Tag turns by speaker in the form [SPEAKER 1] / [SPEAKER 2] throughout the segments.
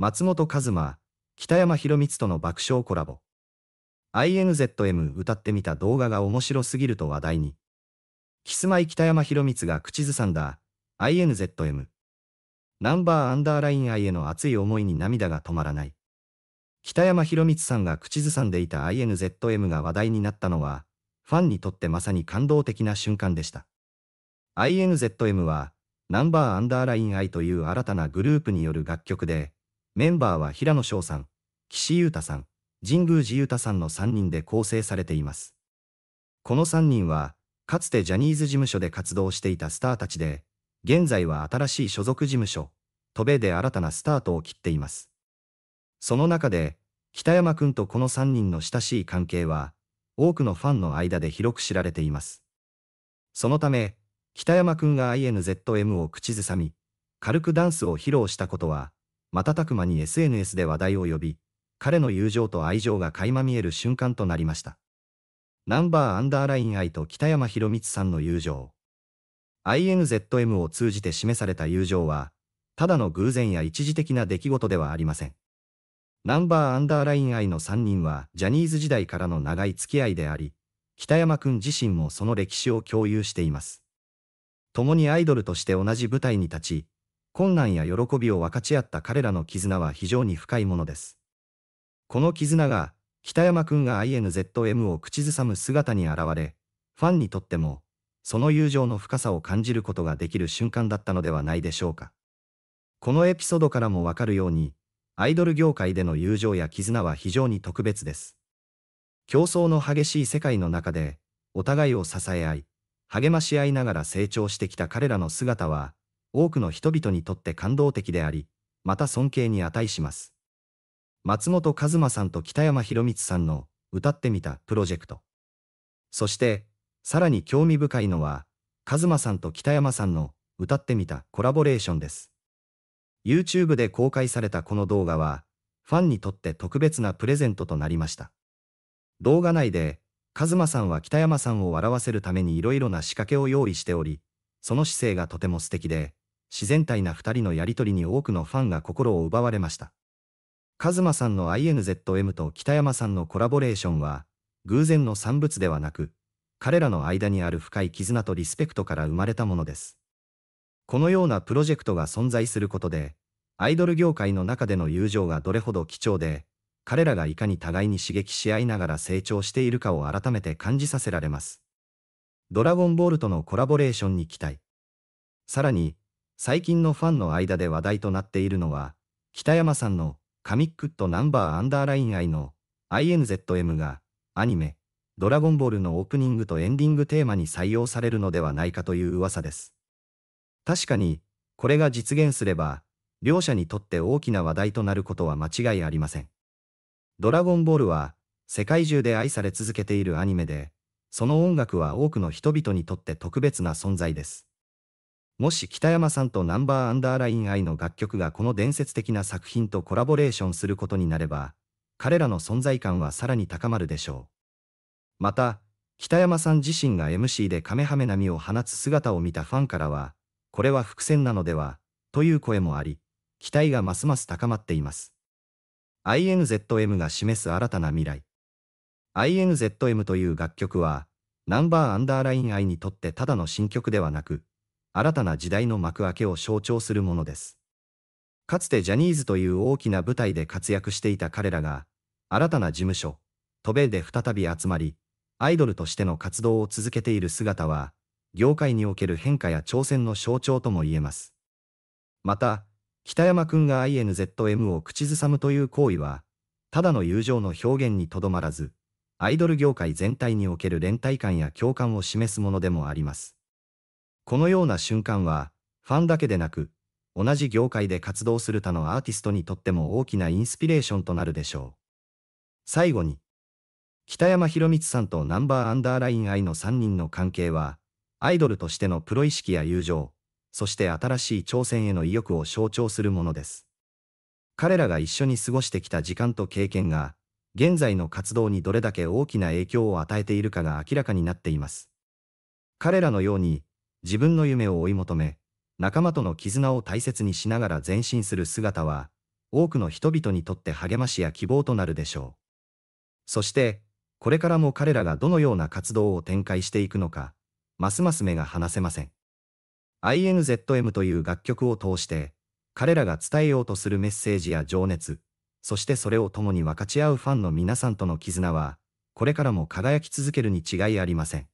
[SPEAKER 1] 松本和馬、北山博光との爆笑コラボ。INZM 歌ってみた動画が面白すぎると話題に。キスマイ北山博光が口ずさんだ INZM。ナンバーアンダーライン愛への熱い思いに涙が止まらない。北山博光さんが口ずさんでいた INZM が話題になったのは、ファンにとってまさに感動的な瞬間でした。INZM は、ナンバーアンダーライン愛という新たなグループによる楽曲で、メンバーは平野翔さん、岸優太さん、神宮寺優太さんの3人で構成されています。この3人は、かつてジャニーズ事務所で活動していたスターたちで、現在は新しい所属事務所、戸部で新たなスタートを切っています。その中で、北山くんとこの3人の親しい関係は、多くのファンの間で広く知られています。そのため、北山くんが INZM を口ずさみ、軽くダンスを披露したことは、瞬く間に SNS で話題を呼び、彼の友情と愛情が垣間見える瞬間となりました。ナンバーアンダーライン愛と北山博光さんの友情。INZM を通じて示された友情は、ただの偶然や一時的な出来事ではありません。ナンバーアンダーライン愛の3人はジャニーズ時代からの長い付き合いであり、北山くん自身もその歴史を共有しています。共にアイドルとして同じ舞台に立ち、困難や喜びを分かち合った彼らの絆は非常に深いものです。この絆が、北山くんが INZM を口ずさむ姿に現れ、ファンにとっても、その友情の深さを感じることができる瞬間だったのではないでしょうか。このエピソードからもわかるように、アイドル業界での友情や絆は非常に特別です。競争の激しい世界の中で、お互いを支え合い、励まし合いながら成長してきた彼らの姿は、多くの人々にとって感動的であり、また尊敬に値します。松本一馬さんと北山博光さんの歌ってみたプロジェクト。そして、さらに興味深いのは、一馬さんと北山さんの歌ってみたコラボレーションです。YouTube で公開されたこの動画は、ファンにとって特別なプレゼントとなりました。動画内で、一馬さんは北山さんを笑わせるためにいろいろな仕掛けを用意しており、その姿勢がとても素敵で、自然体な二人のやりとりに多くのファンが心を奪われました。カズマさんの INZM と北山さんのコラボレーションは、偶然の産物ではなく、彼らの間にある深い絆とリスペクトから生まれたものです。このようなプロジェクトが存在することで、アイドル業界の中での友情がどれほど貴重で、彼らがいかに互いに刺激し合いながら成長しているかを改めて感じさせられます。ドラゴンボールとのコラボレーションに期待。さらに、最近のファンの間で話題となっているのは、北山さんのカミックットナンバーアンダーライン愛の INZM がアニメ、ドラゴンボールのオープニングとエンディングテーマに採用されるのではないかという噂です。確かに、これが実現すれば、両者にとって大きな話題となることは間違いありません。ドラゴンボールは、世界中で愛され続けているアニメで、その音楽は多くの人々にとって特別な存在です。もし北山さんとナンバーアンダーライン愛の楽曲がこの伝説的な作品とコラボレーションすることになれば、彼らの存在感はさらに高まるでしょう。また、北山さん自身が MC でカメハメ波を放つ姿を見たファンからは、これは伏線なのでは、という声もあり、期待がますます高まっています。INZM が示す新たな未来。INZM という楽曲は、ナンバーアンダーライン愛にとってただの新曲ではなく、新たな時代の幕開けを象徴するものです。かつてジャニーズという大きな舞台で活躍していた彼らが、新たな事務所、都米で再び集まり、アイドルとしての活動を続けている姿は、業界における変化や挑戦の象徴とも言えます。また、北山くんが INZM を口ずさむという行為は、ただの友情の表現にとどまらず、アイドル業界全体における連帯感や共感を示すものでもあります。このような瞬間は、ファンだけでなく、同じ業界で活動する他のアーティストにとっても大きなインスピレーションとなるでしょう。最後に、北山博光さんとナンバーアンダーライン愛の3人の関係は、アイドルとしてのプロ意識や友情、そして新しい挑戦への意欲を象徴するものです。彼らが一緒に過ごしてきた時間と経験が、現在の活動にどれだけ大きな影響を与えているかが明らかになっています。彼らのように、自分の夢を追い求め、仲間との絆を大切にしながら前進する姿は、多くの人々にとって励ましや希望となるでしょう。そして、これからも彼らがどのような活動を展開していくのか、ますます目が離せません。INZM という楽曲を通して、彼らが伝えようとするメッセージや情熱、そしてそれを共に分かち合うファンの皆さんとの絆は、これからも輝き続けるに違いありません。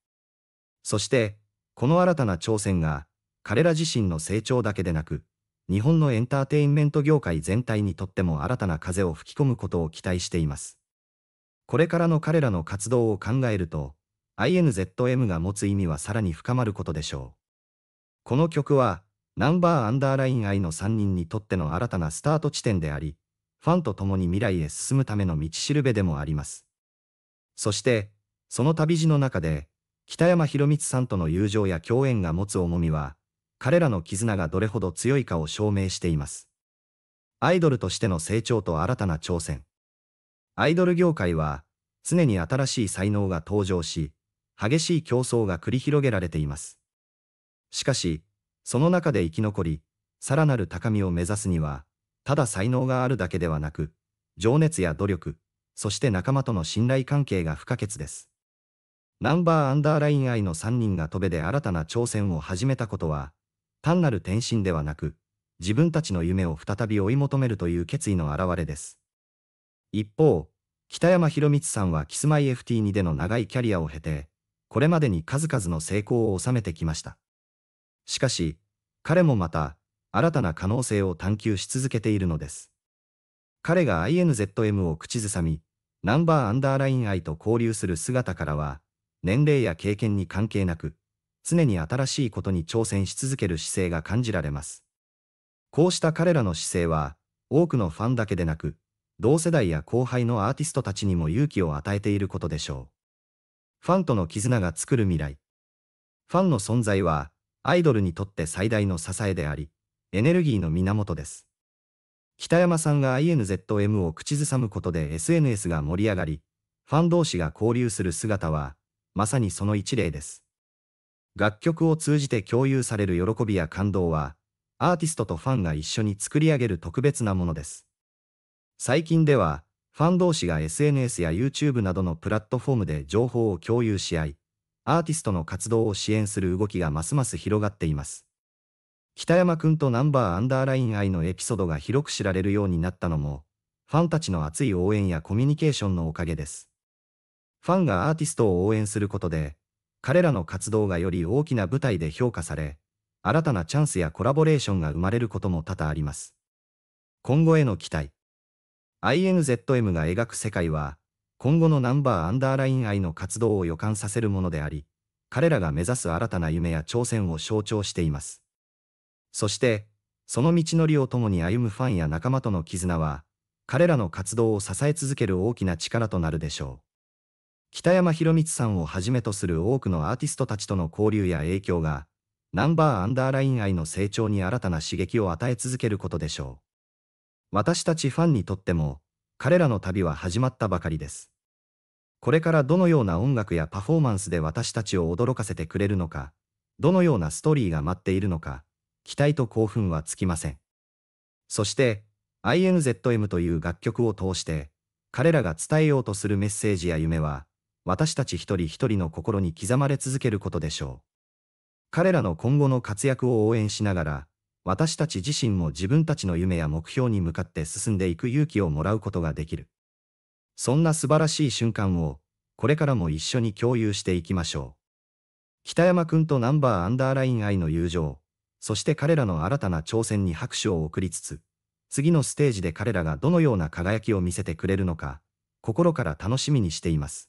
[SPEAKER 1] そして、この新たな挑戦が、彼ら自身の成長だけでなく、日本のエンターテインメント業界全体にとっても新たな風を吹き込むことを期待しています。これからの彼らの活動を考えると、INZM が持つ意味はさらに深まることでしょう。この曲は、ナンバーアンダーライン I の3人にとっての新たなスタート地点であり、ファンと共に未来へ進むための道しるべでもあります。そして、その旅路の中で、北山博光さんとの友情や共演が持つ重みは、彼らの絆がどれほど強いかを証明しています。アイドルとしての成長と新たな挑戦。アイドル業界は、常に新しい才能が登場し、激しい競争が繰り広げられています。しかし、その中で生き残り、さらなる高みを目指すには、ただ才能があるだけではなく、情熱や努力、そして仲間との信頼関係が不可欠です。ナンバーアンダーライン I の3人が戸部で新たな挑戦を始めたことは、単なる転身ではなく、自分たちの夢を再び追い求めるという決意の表れです。一方、北山博光さんはキスマイ FT2 での長いキャリアを経て、これまでに数々の成功を収めてきました。しかし、彼もまた、新たな可能性を探求し続けているのです。彼が INZM を口ずさみ、ナンバーアンダーライン I と交流する姿からは、年齢や経験に関係なく、常に新しいことに挑戦し続ける姿勢が感じられます。こうした彼らの姿勢は、多くのファンだけでなく、同世代や後輩のアーティストたちにも勇気を与えていることでしょう。ファンとの絆が作る未来。ファンの存在は、アイドルにとって最大の支えであり、エネルギーの源です。北山さんが INZM を口ずさむことで SNS が盛り上がり、ファン同士が交流する姿は、まさにその一例です。楽曲を通じて共有される喜びや感動は、アーティストとファンが一緒に作り上げる特別なものです。最近では、ファン同士が SNS や YouTube などのプラットフォームで情報を共有し合い、アーティストの活動を支援する動きがますます広がっています。北山くんとナンバーアンダーライン愛のエピソードが広く知られるようになったのも、ファンたちの熱い応援やコミュニケーションのおかげです。ファンがアーティストを応援することで、彼らの活動がより大きな舞台で評価され、新たなチャンスやコラボレーションが生まれることも多々あります。今後への期待。INZM が描く世界は、今後のナンバーアンダーライン愛の活動を予感させるものであり、彼らが目指す新たな夢や挑戦を象徴しています。そして、その道のりを共に歩むファンや仲間との絆は、彼らの活動を支え続ける大きな力となるでしょう。北山宏光さんをはじめとする多くのアーティストたちとの交流や影響が、ナンバーアンダーライン愛の成長に新たな刺激を与え続けることでしょう。私たちファンにとっても、彼らの旅は始まったばかりです。これからどのような音楽やパフォーマンスで私たちを驚かせてくれるのか、どのようなストーリーが待っているのか、期待と興奮はつきません。そして、INZM という楽曲を通して、彼らが伝えようとするメッセージや夢は、私たち一人一人の心に刻まれ続けることでしょう。彼らの今後の活躍を応援しながら、私たち自身も自分たちの夢や目標に向かって進んでいく勇気をもらうことができる。そんな素晴らしい瞬間を、これからも一緒に共有していきましょう。北山くんとナンバーアンダーライン愛の友情、そして彼らの新たな挑戦に拍手を送りつつ、次のステージで彼らがどのような輝きを見せてくれるのか、心から楽しみにしています。